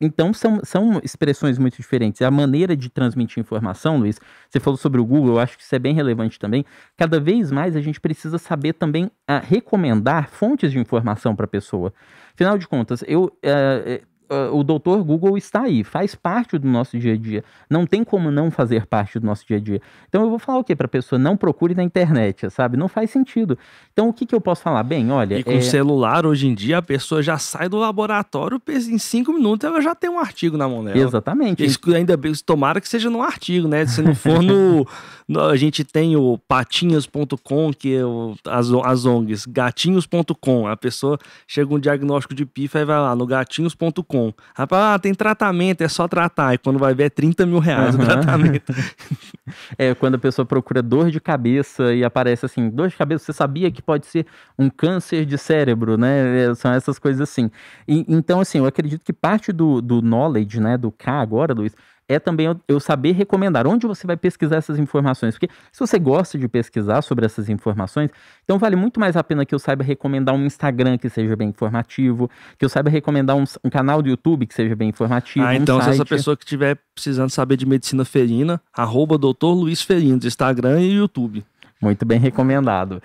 Então, são, são expressões muito diferentes. A maneira de transmitir informação, Luiz, você falou sobre o Google, eu acho que isso é bem relevante também. Cada vez mais a gente precisa saber também ah, recomendar fontes de informação para a pessoa. Afinal de contas, eu, eh, eh, uh, o doutor Google está aí, faz parte do nosso dia a dia. Não tem como não fazer parte do nosso dia a dia. Então eu vou falar o quê para a pessoa? Não procure na internet, sabe? Não faz sentido. Então o que, que eu posso falar? Bem, olha. E com é... celular, hoje em dia, a pessoa já sai do laboratório, em cinco minutos ela já tem um artigo na mão dela. Exatamente. Isso, ainda bem, tomara que seja num artigo, né? Se não for no. no a gente tem o patinhas.com, que é o, as, as ONGs, gatinhos.com. A pessoa chega um diagnóstico de pifa e vai lá no gatinhos.com. Rapaz, ah, tem tratamento, é só tratar. E quando vai ver é 30 mil reais uhum. o tratamento. é, quando a pessoa procura dor de cabeça e aparece assim, dor de cabeça, você sabia que pode ser um câncer de cérebro, né? É, são essas coisas assim. E, então, assim, eu acredito que parte do, do knowledge, né, do K agora, Luiz, é também eu, eu saber recomendar onde você vai pesquisar essas informações. Porque se você gosta de pesquisar sobre essas informações, então vale muito mais a pena que eu saiba recomendar um Instagram que seja bem informativo, que eu saiba recomendar um, um canal do YouTube que seja bem informativo. Ah, então um se essa pessoa que estiver precisando saber de medicina ferina, arroba doutor Luiz Ferino, Instagram e YouTube. Muito bem recomendado.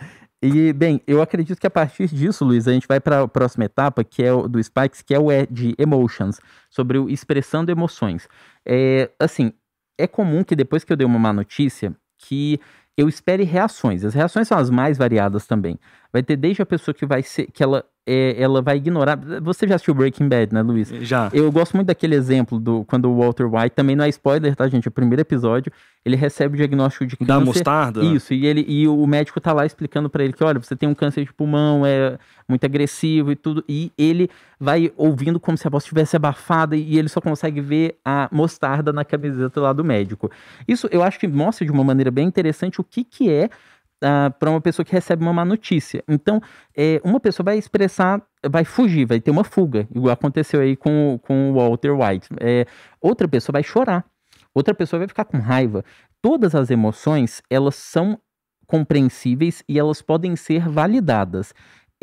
E, bem, eu acredito que a partir disso, Luiz, a gente vai para a próxima etapa, que é o, do Spikes, que é o de Emotions, sobre o expressando emoções. É, assim, é comum que depois que eu dei uma má notícia, que eu espere reações. As reações são as mais variadas também. Vai ter desde a pessoa que vai ser. que ela, é, ela vai ignorar. Você já assistiu Breaking Bad, né, Luiz? Já. Eu gosto muito daquele exemplo do quando o Walter White, também não é spoiler, tá, gente? É o primeiro episódio, ele recebe o diagnóstico de câncer. Da mostarda? Isso, e ele e o médico tá lá explicando para ele que, olha, você tem um câncer de pulmão, é muito agressivo e tudo. E ele vai ouvindo como se a voz estivesse abafada e ele só consegue ver a mostarda na camiseta lá do médico. Isso eu acho que mostra de uma maneira bem interessante o que, que é ah, para uma pessoa que recebe uma má notícia. Então, é, uma pessoa vai expressar, vai fugir, vai ter uma fuga, igual aconteceu aí com, com o Walter White. É, outra pessoa vai chorar, outra pessoa vai ficar com raiva. Todas as emoções, elas são compreensíveis e elas podem ser validadas.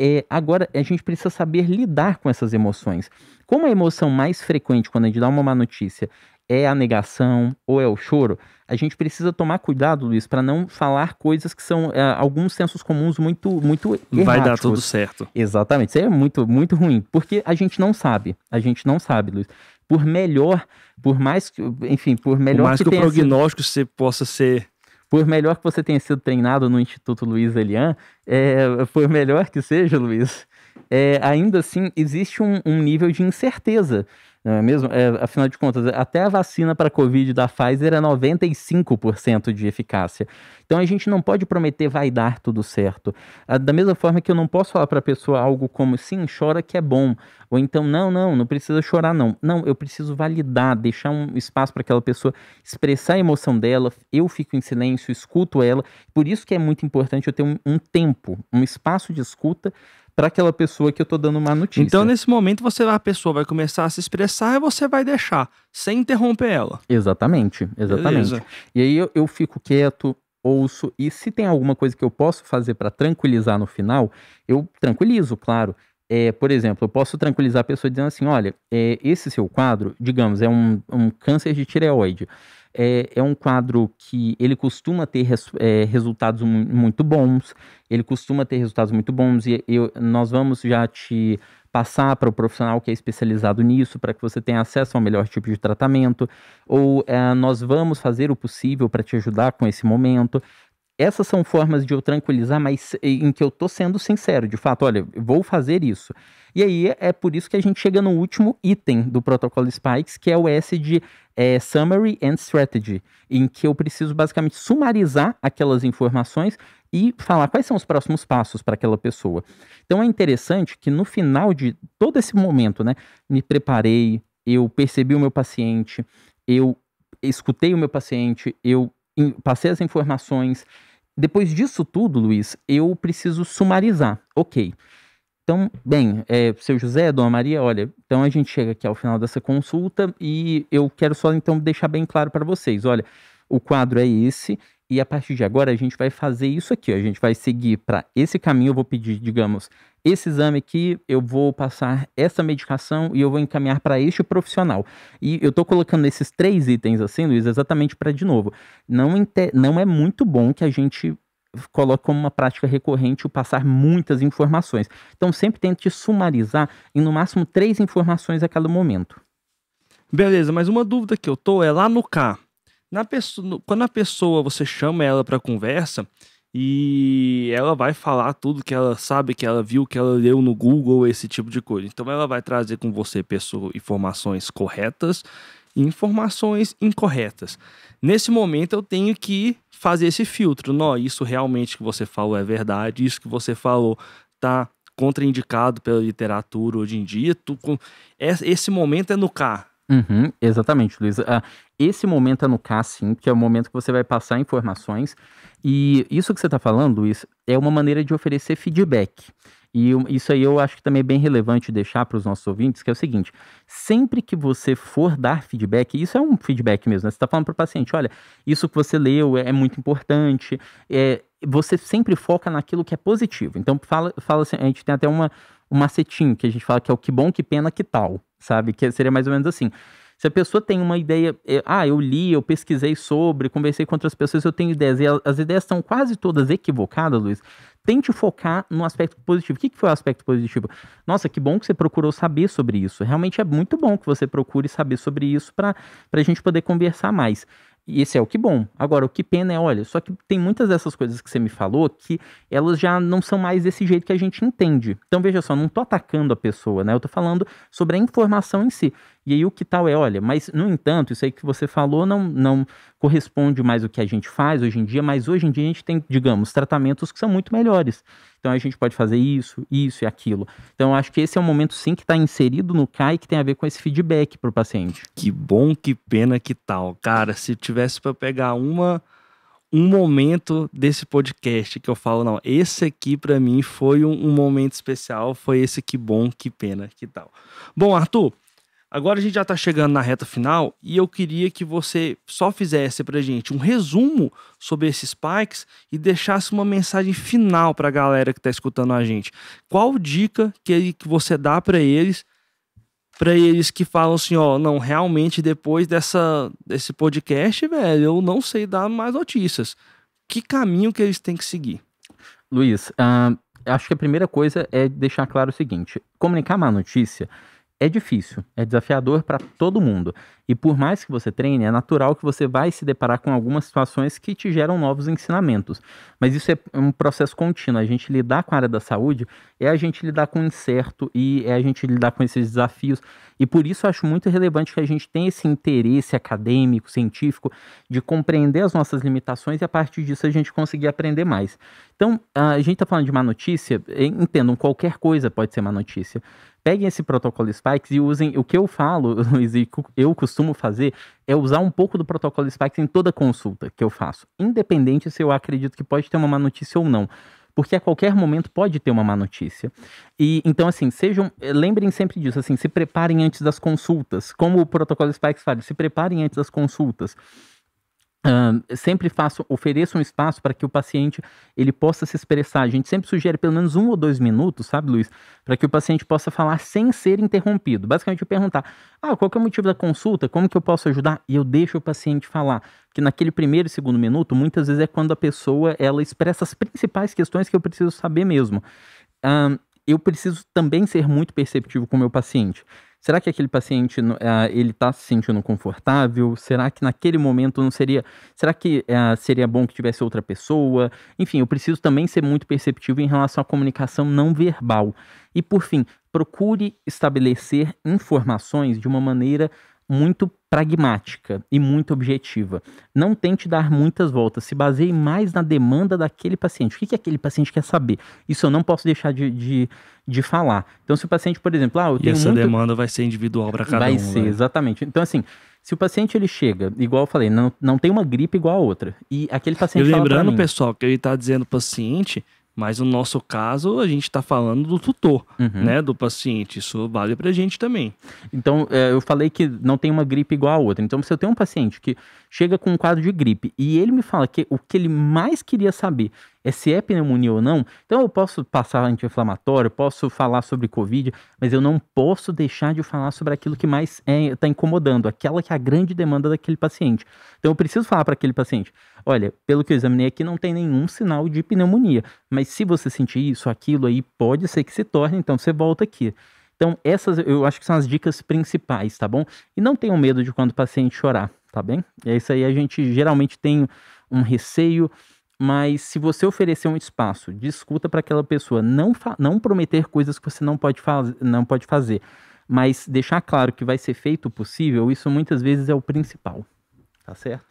É, agora, a gente precisa saber lidar com essas emoções. Como a emoção mais frequente quando a gente dá uma má notícia é a negação ou é o choro, a gente precisa tomar cuidado, Luiz, para não falar coisas que são é, alguns sensos comuns muito muito erráticos. Vai dar tudo certo. Exatamente. Isso é muito muito ruim, porque a gente não sabe. A gente não sabe, Luiz. Por melhor, por mais que, enfim, por melhor por mais que, que o prognóstico sido... você possa ser por melhor que você tenha sido treinado no Instituto Luiz Elian, é, por melhor que seja, Luiz, é, ainda assim existe um, um, nível de incerteza. Não é mesmo? É, afinal de contas, até a vacina para Covid da Pfizer é 95% de eficácia. Então a gente não pode prometer vai dar tudo certo. Ah, da mesma forma que eu não posso falar para a pessoa algo como sim, chora que é bom. Ou então, não, não, não precisa chorar, não. Não, eu preciso validar, deixar um espaço para aquela pessoa expressar a emoção dela. Eu fico em silêncio, escuto ela. Por isso que é muito importante eu ter um, um tempo, um espaço de escuta para aquela pessoa que eu tô dando uma notícia. Então, nesse momento, você a pessoa vai começar a se expressar e você vai deixar, sem interromper ela. Exatamente, exatamente. Beleza. E aí eu, eu fico quieto, ouço, e se tem alguma coisa que eu posso fazer para tranquilizar no final, eu tranquilizo, claro é, por exemplo, eu posso tranquilizar a pessoa dizendo assim: olha, é, esse seu quadro, digamos, é um, um câncer de tireoide. É, é, um quadro que ele costuma ter res, é, resultados muito bons, ele costuma ter resultados muito bons, e eu, nós vamos já te passar para o profissional que é especializado nisso, para que você tenha acesso ao melhor tipo de tratamento, ou é, nós vamos fazer o possível para te ajudar com esse momento essas são formas de eu tranquilizar, mas em que eu tô sendo sincero, de fato, olha, vou fazer isso. E aí é por isso que a gente chega no último item do protocolo Spikes, que é o S de é, Summary and Strategy, em que eu preciso basicamente sumarizar aquelas informações e falar quais são os próximos passos para aquela pessoa. Então é interessante que no final de todo esse momento, né, me preparei, eu percebi o meu paciente, eu escutei o meu paciente, eu passei as informações, depois disso tudo, Luiz, eu preciso sumarizar. Ok. Então, bem, é, seu José, Dona Maria, olha, então a gente chega aqui ao final dessa consulta e eu quero só então deixar bem claro para vocês, olha, o quadro é esse e a partir de agora a gente vai fazer isso aqui, ó, a gente vai seguir para esse caminho, eu vou pedir, digamos, esse exame aqui, eu vou passar essa medicação e eu vou encaminhar para este profissional. E eu estou colocando esses três itens assim, Luiz, exatamente para, de novo, não, não é muito bom que a gente coloque como uma prática recorrente o passar muitas informações. Então, sempre tente sumarizar em, no máximo, três informações a cada momento. Beleza, mas uma dúvida que eu tô é lá no K. Na quando a pessoa você chama ela para conversa, e ela vai falar tudo que ela sabe, que ela viu, que ela leu no Google, esse tipo de coisa. Então ela vai trazer com você pessoa, informações corretas e informações incorretas. Nesse momento eu tenho que fazer esse filtro. Não, isso realmente que você falou é verdade, isso que você falou tá contraindicado pela literatura hoje em dia. Tu, com... É, esse momento é no cá. Uhum, exatamente, Luiz. Esse momento é no K, sim, que é o momento que você vai passar informações. E isso que você está falando, Luiz, é uma maneira de oferecer feedback. E isso aí eu acho que também é bem relevante deixar para os nossos ouvintes, que é o seguinte: sempre que você for dar feedback, isso é um feedback mesmo, né? Você está falando para o paciente, olha, isso que você leu é, é, muito importante, é, você sempre foca naquilo que é positivo. Então, fala, fala assim, a gente tem até uma, um macetinho que a gente fala que é o que bom, que pena, que tal, sabe? Que seria mais ou menos assim. Se a pessoa tem uma ideia, é, ah, eu li, eu pesquisei sobre, conversei com outras pessoas, eu tenho ideias, e as ideias são quase todas equivocadas, Luiz, tente focar no aspecto positivo. O que, que foi o aspecto positivo? Nossa, que bom que você procurou saber sobre isso. Realmente é muito bom que você procure saber sobre isso para a gente poder conversar mais. E esse é o que bom. Agora, o que pena é, olha, só que tem muitas dessas coisas que você me falou que elas já não são mais desse jeito que a gente entende. Então, veja só, não tô atacando a pessoa, né? Eu tô falando sobre a informação em si. E aí o que tal é, olha, mas no entanto, isso aí que você falou não, não corresponde mais o que a gente faz hoje em dia, mas hoje em dia a gente tem, digamos, tratamentos que são muito melhores. Então a gente pode fazer isso, isso e aquilo. Então acho que esse é um momento sim que está inserido no CAI que tem a ver com esse feedback para o paciente. Que bom, que pena, que tal. Cara, se tivesse para pegar uma um momento desse podcast que eu falo, não, esse aqui para mim foi um, um, momento especial, foi esse que bom, que pena, que tal. Bom, Arthur, Agora a gente já está chegando na reta final e eu queria que você só fizesse para gente um resumo sobre esses spikes e deixasse uma mensagem final para a galera que está escutando a gente. Qual dica que, que você dá para eles, para eles que falam assim, ó, não, realmente depois dessa, desse podcast, velho, eu não sei dar mais notícias. Que caminho que eles têm que seguir? Luiz, uh, acho que a primeira coisa é deixar claro o seguinte: comunicar má notícia é difícil, é desafiador para todo mundo. E por mais que você treine, é natural que você vai se deparar com algumas situações que te geram novos ensinamentos. Mas isso é um processo contínuo. A gente lidar com a área da saúde é a gente lidar com o incerto e é a gente lidar com esses desafios. E por isso eu acho muito relevante que a gente tenha esse interesse acadêmico, científico, de compreender as nossas limitações e a partir disso a gente conseguir aprender mais. Então, a gente está falando de má notícia, entendam, qualquer coisa pode ser má notícia peguem esse protocolo Spikes e usem. O que eu falo, Luiz, e eu costumo fazer, é usar um pouco do protocolo Spikes em toda consulta que eu faço, independente se eu acredito que pode ter uma má notícia ou não. Porque a qualquer momento pode ter uma má notícia. E então, assim, sejam. Eh, lembrem sempre disso, assim, se preparem antes das consultas. Como o protocolo Spikes fala, se preparem antes das consultas sempre faço, ofereço um espaço para que o paciente ele possa se expressar. A gente sempre sugere pelo menos um ou dois minutos, sabe, Luiz, para que o paciente possa falar sem ser interrompido. Basicamente, eu perguntar: ah, qual é o motivo da consulta? Como que eu posso ajudar? E eu deixo o paciente falar. Que naquele primeiro e segundo minuto, muitas vezes é quando a pessoa ela expressa as principais questões que eu preciso saber mesmo. Um, eu preciso também ser muito perceptivo com o meu paciente. Será que aquele paciente uh, ele está se sentindo confortável? Será que naquele momento não seria? Será que uh, seria bom que tivesse outra pessoa? Enfim, eu preciso também ser muito perceptivo em relação à comunicação não verbal. E por fim, procure estabelecer informações de uma maneira muito pragmática e muito objetiva. Não tente dar muitas voltas, se baseie mais na demanda daquele paciente. O que, que aquele paciente quer saber? Isso eu não posso deixar de, de, de falar. Então, se o paciente, por exemplo, ah, eu tenho. E essa muito... demanda vai ser individual para cada vai um. Vai ser, né? exatamente. Então, assim. Se o paciente ele chega, igual eu falei, não, não tem uma gripe igual a outra. E aquele paciente. E lembrando, mim, pessoal, que ele está dizendo o paciente, mas no nosso caso, a gente está falando do tutor, uhum. né, do paciente. Isso vale para a gente também. Então, é, eu falei que não tem uma gripe igual a outra. Então, se eu tenho um paciente que chega com um quadro de gripe e ele me fala que o que ele mais queria saber é se é pneumonia ou não. Então eu posso passar anti-inflamatório, posso falar sobre Covid, mas eu não posso deixar de falar sobre aquilo que mais está é, tá incomodando, aquela que é a grande demanda daquele paciente. Então eu preciso falar para aquele paciente: olha, pelo que eu examinei aqui, não tem nenhum sinal de pneumonia, mas se você sentir isso, aquilo aí, pode ser que se torne, então você volta aqui. Então, essas eu acho que são as dicas principais, tá bom? E não tenham medo de quando o paciente chorar tá bem? é isso aí, a gente geralmente tem um receio, mas se você oferecer um espaço de escuta para aquela pessoa, não, não prometer coisas que você não pode, faz não pode fazer, mas deixar claro que vai ser feito o possível, isso muitas vezes é o principal, tá certo?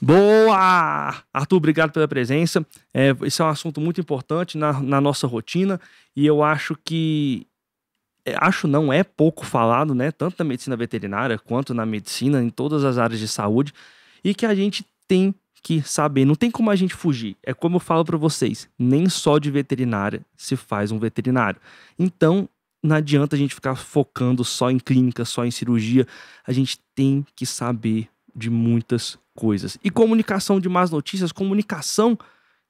Boa! Arthur, obrigado pela presença. É, esse é um assunto muito importante na, na nossa rotina e eu acho que é, acho não é pouco falado, né? Tanto na medicina veterinária quanto na medicina, em todas as áreas de saúde, e que a gente tem que saber, não tem como a gente fugir. É como eu falo para vocês, nem só de veterinária se faz um veterinário. Então, não adianta a gente ficar focando só em clínica, só em cirurgia. A gente tem que saber de muitas coisas. E comunicação de más notícias, comunicação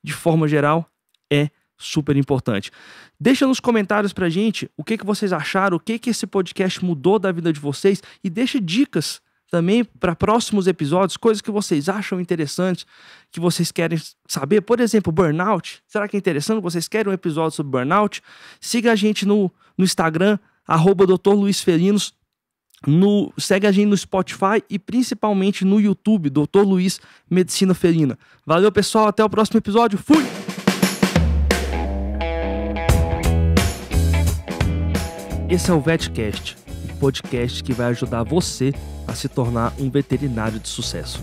de forma geral é super importante. Deixa nos comentários pra gente o que, que vocês acharam, o que, que esse podcast mudou da vida de vocês e deixa dicas também para próximos episódios, coisas que vocês acham interessantes, que vocês querem saber. Por exemplo, burnout. Será que é interessante? Vocês querem um episódio sobre burnout? Siga a gente no, no Instagram, arroba Dr. Luiz Felinos. No, segue a gente no Spotify e principalmente no YouTube, Dr. Luiz Medicina Felina. Valeu, pessoal. Até o próximo episódio. Fui! Esse é o VetCast, o podcast que vai ajudar você a se tornar um veterinário de sucesso.